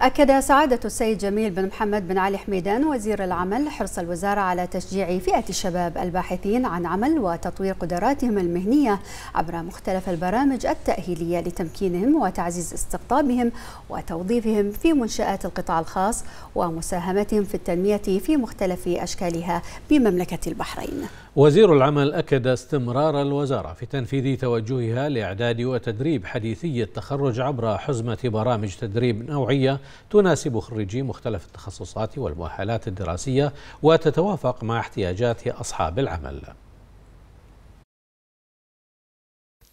أكد سعادة السيد جميل بن محمد بن علي حميدان وزير العمل حرص الوزارة على تشجيع فئة الشباب الباحثين عن عمل وتطوير قدراتهم المهنية عبر مختلف البرامج التأهيلية لتمكينهم وتعزيز استقطابهم وتوظيفهم في منشآت القطاع الخاص ومساهمتهم في التنمية في مختلف أشكالها بمملكة البحرين. وزير العمل أكد استمرار الوزارة في تنفيذ توجهها لإعداد وتدريب حديثي التخرج عبر حزمة برامج تدريب نوعية تناسب خريجي مختلف التخصصات والمؤهلات الدراسية وتتوافق مع احتياجات أصحاب العمل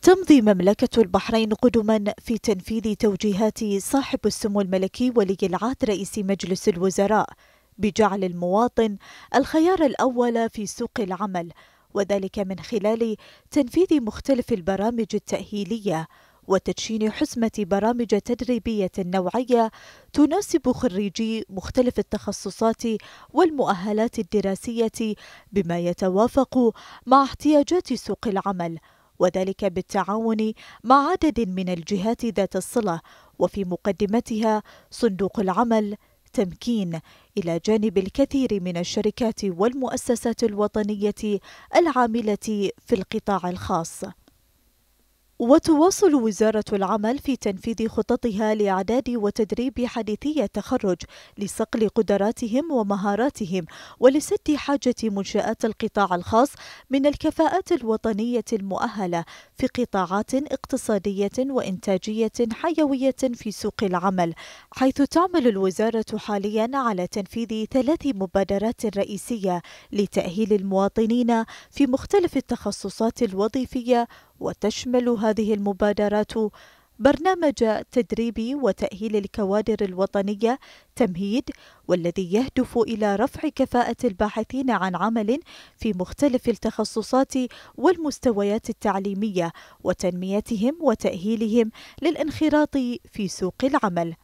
تمضي مملكة البحرين قدما في تنفيذ توجيهات صاحب السمو الملكي ولي العهد رئيس مجلس الوزراء بجعل المواطن الخيار الأول في سوق العمل وذلك من خلال تنفيذ مختلف البرامج التأهيلية وتدشين حزمة برامج تدريبية نوعية تناسب خريجي مختلف التخصصات والمؤهلات الدراسية بما يتوافق مع احتياجات سوق العمل وذلك بالتعاون مع عدد من الجهات ذات الصلة وفي مقدمتها صندوق العمل تمكين الى جانب الكثير من الشركات والمؤسسات الوطنيه العامله في القطاع الخاص وتواصل وزارة العمل في تنفيذ خططها لإعداد وتدريب حديثي التخرج لصقل قدراتهم ومهاراتهم ولسد حاجة منشآت القطاع الخاص من الكفاءات الوطنية المؤهلة في قطاعات اقتصادية وإنتاجية حيوية في سوق العمل، حيث تعمل الوزارة حاليا على تنفيذ ثلاث مبادرات رئيسية لتأهيل المواطنين في مختلف التخصصات الوظيفية وتشمل هذه المبادرات برنامج تدريب وتأهيل الكوادر الوطنية تمهيد والذي يهدف إلى رفع كفاءة الباحثين عن عمل في مختلف التخصصات والمستويات التعليمية وتنميتهم وتأهيلهم للانخراط في سوق العمل.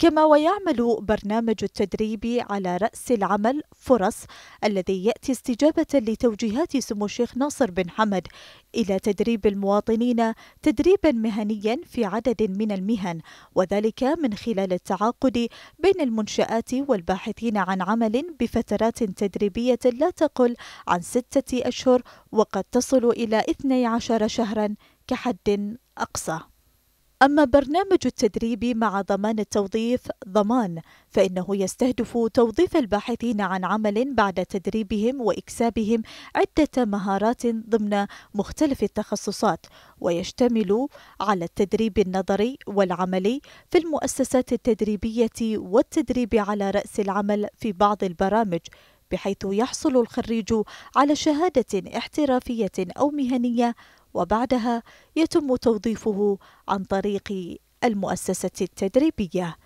كما ويعمل برنامج التدريب على رأس العمل فرص الذي يأتي استجابة لتوجيهات سمو الشيخ ناصر بن حمد إلى تدريب المواطنين تدريبا مهنيا في عدد من المهن وذلك من خلال التعاقد بين المنشآت والباحثين عن عمل بفترات تدريبية لا تقل عن ستة أشهر وقد تصل إلى 12 شهرا كحد أقصى أما برنامج التدريب مع ضمان التوظيف ضمان فإنه يستهدف توظيف الباحثين عن عمل بعد تدريبهم وإكسابهم عدة مهارات ضمن مختلف التخصصات ويشتمل على التدريب النظري والعملي في المؤسسات التدريبية والتدريب على رأس العمل في بعض البرامج بحيث يحصل الخريج على شهادة احترافية أو مهنية وبعدها يتم توظيفه عن طريق المؤسسة التدريبية